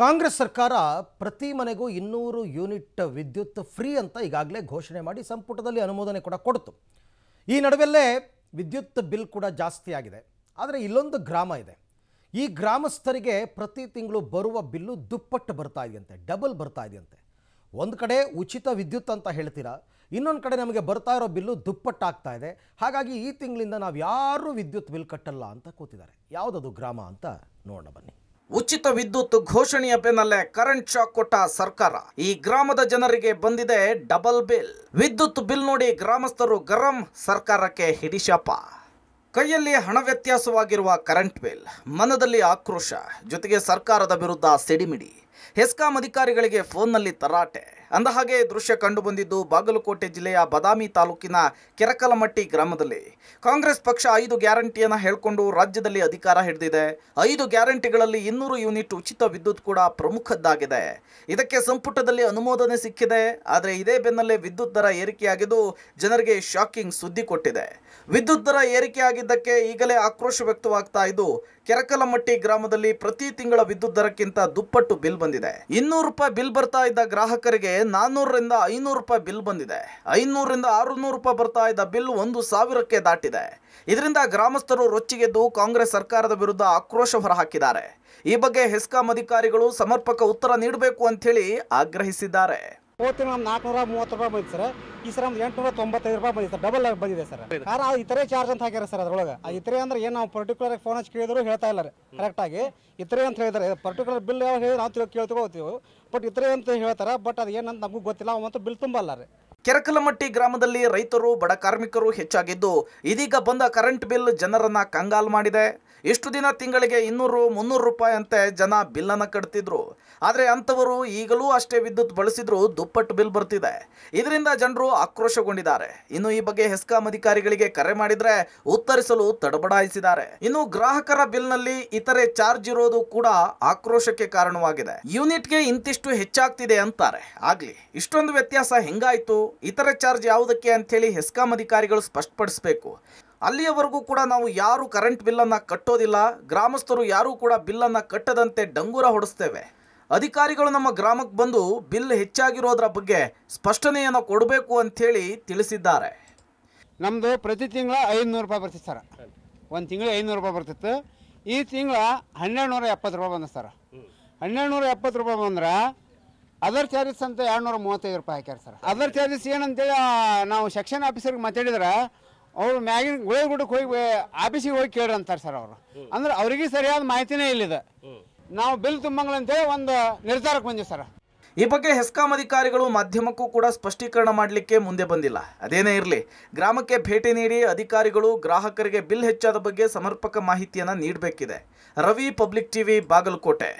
ಕಾಂಗ್ರೆಸ್ ಸರ್ಕಾರ ಪ್ರತಿ ಮನೆಗೂ ಇನ್ನೂರು ಯೂನಿಟ್ ವಿದ್ಯುತ್ ಫ್ರೀ ಅಂತ ಈಗಾಗಲೇ ಘೋಷಣೆ ಮಾಡಿ ಸಂಪುಟದಲ್ಲಿ ಅನುಮೋದನೆ ಕೂಡ ಕೊಡ್ತು ಈ ನಡುವೆಲ್ಲೇ ವಿದ್ಯುತ್ ಬಿಲ್ ಕೂಡ ಜಾಸ್ತಿ ಆಗಿದೆ ಆದರೆ ಇಲ್ಲೊಂದು ಗ್ರಾಮ ಇದೆ ಈ ಗ್ರಾಮಸ್ಥರಿಗೆ ಪ್ರತಿ ತಿಂಗಳು ಬರುವ ಬಿಲ್ಲು ದುಪ್ಪಟ್ಟು ಬರ್ತಾ ಇದೆಯಂತೆ ಡಬಲ್ ಬರ್ತಾ ಇದೆಯಂತೆ ಒಂದು ಕಡೆ ಉಚಿತ ವಿದ್ಯುತ್ ಅಂತ ಹೇಳ್ತೀರಾ ಇನ್ನೊಂದು ಕಡೆ ನಮಗೆ ಬರ್ತಾ ಇರೋ ಬಿಲ್ಲು ದುಪ್ಪಟ್ಟಾಗ್ತಾ ಇದೆ ಹಾಗಾಗಿ ಈ ತಿಂಗಳಿಂದ ನಾವು ಯಾರೂ ವಿದ್ಯುತ್ ಬಿಲ್ ಕಟ್ಟಲ್ಲ ಅಂತ ಕೂತಿದ್ದಾರೆ ಯಾವುದದು ಗ್ರಾಮ ಅಂತ ನೋಡೋಣ ಬನ್ನಿ ಉಚಿತ ವಿದ್ಯುತ್ ಘೋಷಣೆಯ ಬೆನ್ನಲ್ಲೇ ಕರೆಂಟ್ ಶಾಕ್ ಕೊಟ್ಟ ಸರ್ಕಾರ ಈ ಗ್ರಾಮದ ಜನರಿಗೆ ಬಂದಿದೆ ಡಬಲ್ ಬಿಲ್ ವಿದ್ಯುತ್ ಬಿಲ್ ನೋಡಿ ಗ್ರಾಮಸ್ಥರು ಗರಂ ಸರ್ಕಾರಕ್ಕೆ ಹಿಡಿಶಾಪ ಕೈಯಲ್ಲಿ ಹಣ ವ್ಯತ್ಯಾಸವಾಗಿರುವ ಕರೆಂಟ್ ಬಿಲ್ ಮನದಲ್ಲಿ ಆಕ್ರೋಶ ಜೊತೆಗೆ ಸರ್ಕಾರದ ವಿರುದ್ಧ ಸಿಡಿಮಿಡಿ ಹೆಸ್ಕಾಂ ಅಧಿಕಾರಿಗಳಿಗೆ ಫೋನ್ನಲ್ಲಿ ತರಾಟೆ ಅಂದಹಾಗೆ ದೃಶ್ಯ ಕಂಡುಬಂದಿದ್ದು ಬಾಗಲಕೋಟೆ ಜಿಲ್ಲೆಯ ಬದಾಮಿ ತಾಲೂಕಿನ ಕೆರಕಲಮಟ್ಟಿ ಗ್ರಾಮದಲ್ಲಿ ಕಾಂಗ್ರೆಸ್ ಪಕ್ಷ ಐದು ಗ್ಯಾರಂಟಿಯನ್ನು ಹೇಳಿಕೊಂಡು ರಾಜ್ಯದಲ್ಲಿ ಅಧಿಕಾರ ಹಿಡಿದಿದೆ ಐದು ಗ್ಯಾರಂಟಿಗಳಲ್ಲಿ ಇನ್ನೂರು ಯೂನಿಟ್ ಉಚಿತ ವಿದ್ಯುತ್ ಕೂಡ ಪ್ರಮುಖದ್ದಾಗಿದೆ ಇದಕ್ಕೆ ಸಂಪುಟದಲ್ಲಿ ಅನುಮೋದನೆ ಸಿಕ್ಕಿದೆ ಆದರೆ ಇದೇ ಬೆನ್ನಲ್ಲೇ ವಿದ್ಯುತ್ ದರ ಏರಿಕೆಯಾಗಿದ್ದು ಜನರಿಗೆ ಶಾಕಿಂಗ್ ಸುದ್ದಿ ಕೊಟ್ಟಿದೆ ವಿದ್ಯುತ್ ದರ ಏರಿಕೆಯಾಗಿದ್ದಕ್ಕೆ ಈಗಲೇ ಆಕ್ರೋಶ ವ್ಯಕ್ತವಾಗ್ತಾ ಇದ್ದು ಕೆರಕಲಮಟ್ಟಿ ಗ್ರಾಮದಲ್ಲಿ ಪ್ರತಿ ತಿಂಗಳ ವಿದ್ಯುತ್ ದರಕ್ಕಿಂತ ದುಪ್ಪಟ್ಟು ಬಿಲ್ ಬಂದಿದೆ ಇನ್ನೂರು ರೂಪಾಯಿ ಬಿಲ್ ಬರ್ತಾ ಇದ್ದ ಗ್ರಾಹಕರಿಗೆ ನಾನ್ನೂರರಿಂದ ಐನೂರು ರೂಪಾಯಿ ಬಿಲ್ ಬಂದಿದೆ ಐನೂರರಿಂದ ಆರುನೂರು ರೂಪಾಯಿ ಬರ್ತಾ ಇದ್ದ ಬಿಲ್ ಒಂದು ಸಾವಿರಕ್ಕೆ ದಾಟಿದೆ ಇದರಿಂದ ಗ್ರಾಮಸ್ಥರು ರೊಚ್ಚಿಗೆದ್ದು ಕಾಂಗ್ರೆಸ್ ಸರ್ಕಾರದ ವಿರುದ್ಧ ಆಕ್ರೋಶ ಹೊರಹಾಕಿದ್ದಾರೆ ಈ ಬಗ್ಗೆ ಹೆಸ್ಕಾಂ ಅಧಿಕಾರಿಗಳು ಸಮರ್ಪಕ ಉತ್ತರ ನೀಡಬೇಕು ಅಂತ ಹೇಳಿ ಆಗ್ರಹಿಸಿದ್ದಾರೆ ಹೋದ್ ನಮ್ಮ ನಾಲ್ಕನೂರ ಮೂವತ್ತು ರೂಪಾಯಿ ಬಂದಿದೆ ಸರ್ ಈ ಸರ್ ನಮ್ದು ಎಂಟುನೂರ ತೊಂಬತ್ತೈದು ರೂಪಾಯಿ ಬಂದಿದೆ ಸರ್ ಡಬಲ್ ಆಗಿ ಬಂದಿದೆ ಸರ್ ಆ ಇತರೆ ಚಾರ್ಜ್ ಅಂತ ಹಾಕಿರ ಸರ್ ಅದ್ರೊಳಗೆ ಆ ಇತರೆ ಅಂದ್ರೆ ಏನು ನಾವು ಪರ್ಟಿಕ್ಯುಲರ್ ಫೋನ್ ಹಚ್ಚಿ ಕೇಳಿದ್ರು ಹೇಳ್ತಾ ಇಲ್ಲ ಕರೆಕ್ಟ್ ಆಗಿ ಇತರೆ ಅಂತ ಹೇಳಿದ್ರೆ ಪರ್ಟಿಕ್ಯುಲರ್ ಬಿಲ್ ಯಾವ ಹೇಳಿದ್ರೆ ನಾವು ಕೇಳ್ತೀವಿ ಹೋಗ್ತೀವಿ ಬಟ್ ಇತರೆ ಅಂತ ಹೇಳ್ತಾರೆ ಬಟ್ ಅದು ಏನಂತ ನಮಗೂ ಗೊತ್ತಿಲ್ಲ ಅವಂತೂ ಬಿಲ್ ತುಂಬಲ್ಲ ರೀ ಕೆರಕಲಮಟ್ಟಿ ಗ್ರಾಮದಲ್ಲಿ ರೈತರು ಬಡ ಕಾರ್ಮಿಕರು ಹೆಚ್ಚಾಗಿದ್ದು ಇದೀಗ ಬಂದ ಕರೆಂಟ್ ಬಿಲ್ ಜನರನ್ನ ಕಂಗಾಲ್ ಮಾಡಿದೆ ಇಷ್ಟು ದಿನ ತಿಂಗಳಿಗೆ ಇನ್ನೂರು ಮುನ್ನೂರು ರೂಪಾಯಿ ಅಂತೆ ಜನ ಬಿಲ್ಲನ್ನು ಕಟ್ತಿದ್ರು ಆದರೆ ಅಂಥವರು ಈಗಲೂ ಅಷ್ಟೇ ವಿದ್ಯುತ್ ಬಳಸಿದ್ರು ದುಪ್ಪಟ್ಟು ಬಿಲ್ ಬರ್ತಿದೆ ಇದರಿಂದ ಜನರು ಆಕ್ರೋಶಗೊಂಡಿದ್ದಾರೆ ಇನ್ನು ಈ ಬಗ್ಗೆ ಹೆಸ್ಕಾಂ ಅಧಿಕಾರಿಗಳಿಗೆ ಕರೆ ಮಾಡಿದ್ರೆ ಉತ್ತರಿಸಲು ತಡಬಡಾಯಿಸಿದ್ದಾರೆ ಇನ್ನು ಗ್ರಾಹಕರ ಬಿಲ್ನಲ್ಲಿ ಇತರೆ ಚಾರ್ಜ್ ಇರೋದು ಕೂಡ ಆಕ್ರೋಶಕ್ಕೆ ಕಾರಣವಾಗಿದೆ ಯೂನಿಟ್ಗೆ ಇಂತಿಷ್ಟು ಹೆಚ್ಚಾಗ್ತಿದೆ ಅಂತಾರೆ ಆಗ್ಲಿ ಇಷ್ಟೊಂದು ವ್ಯತ್ಯಾಸ ಹೆಂಗಾಯ್ತು ಇತರೆ ಚಾರ್ಜ್ ಯಾವುದಕ್ಕೆ ಹೇಳಿ ಹೆಸ್ಕಾಂ ಅಧಿಕಾರಿಗಳು ಸ್ಪಷ್ಟಪಡಿಸಬೇಕು ಅಲ್ಲಿಯವರೆಗೂ ಕೂಡ ನಾವು ಯಾರು ಕರೆಂಟ್ ಬಿಲ್ಲನ್ನು ಕಟ್ಟೋದಿಲ್ಲ ಗ್ರಾಮಸ್ಥರು ಯಾರೂ ಕೂಡ ಬಿಲ್ಲನ್ನು ಕಟ್ಟದಂತೆ ಡಂಗೂರ ಹೊಡಿಸ್ತೇವೆ ಅಧಿಕಾರಿಗಳು ನಮ್ಮ ಗ್ರಾಮಕ್ಕೆ ಬಂದು ಬಿಲ್ ಹೆಚ್ಚಾಗಿರೋದ್ರ ಬಗ್ಗೆ ಸ್ಪಷ್ಟನೆಯನ್ನು ಕೊಡಬೇಕು ಅಂಥೇಳಿ ತಿಳಿಸಿದ್ದಾರೆ ನಮ್ಮದು ಪ್ರತಿ ತಿಂಗಳ ಐನೂರು ರೂಪಾಯಿ ಬರ್ತಿತ್ತು ಸರ್ ಒಂದು ತಿಂಗಳು ಐನೂರು ರೂಪಾಯಿ ಬರ್ತಿತ್ತು ಈ ತಿಂಗಳ ಹನ್ನೆರಡು ನೂರ ಎಪ್ಪತ್ತು ರೂಪಾಯಿ ಬಂದ ಸರ್ ಹನ್ನೆರಡು ನೂರ ಎಪ್ಪತ್ತು ರೂಪಾಯಿ ಬಂದ್ರೆ ಅದರ್ ಚಾರ್ಜಸ್ ಅಂತ ಎರಡುನೂರ ಮೂವತ್ತೈದು ರೂಪಾಯಿ ಹಾಕ್ಯಾರ ಸರ್ ಅದರ್ ಚಾರ್ಜಸ್ ಏನಂತೇಳಿ ನಾವು ಸೆಕ್ಷನ್ ಆಫೀಸರ್ಗೆ ಮಾತಾಡಿದ್ರೆ ಅವರು ಮ್ಯಾಗಿನ ಗುಳೆ ಗುಡಕ್ಕೆ ಹೋಗಿ ಆಫೀಸಿಗೆ ಹೋಗಿ ಕೇಳ್ರಿ ಅಂತಾರೆ ಸರ್ ಅವರು ಅಂದ್ರೆ ಅವರಿಗೆ ಸರಿಯಾದ ಮಾಹಿತಿನೇ ಇಲ್ಲಿದೆ ನಾವು ಬಿಲ್ ತುಂಬಂಗಳಂತೇಳಿ ಒಂದು ನಿರ್ಧಾರಕ್ಕೆ ಬಂದಿವಿ ಸರ್ ಈ ಬಗ್ಗೆ ಹೆಸ್ಕಾಂ ಅಧಿಕಾರಿಗಳು ಮಾಧ್ಯಮಕ್ಕೂ ಕೂಡ ಸ್ಪಷ್ಟೀಕರಣ ಮಾಡಲಿಕ್ಕೆ ಮುಂದೆ ಬಂದಿಲ್ಲ ಅದೇನೇ ಇರಲಿ ಗ್ರಾಮಕ್ಕೆ ಭೇಟಿ ನೀಡಿ ಅಧಿಕಾರಿಗಳು ಗ್ರಾಹಕರಿಗೆ ಬಿಲ್ ಹೆಚ್ಚಾದ ಬಗ್ಗೆ ಸಮರ್ಪಕ ಮಾಹಿತಿಯನ್ನು ನೀಡಬೇಕಿದೆ ರವಿ ಪಬ್ಲಿಕ್ ಟಿವಿ ಬಾಗಲಕೋಟೆ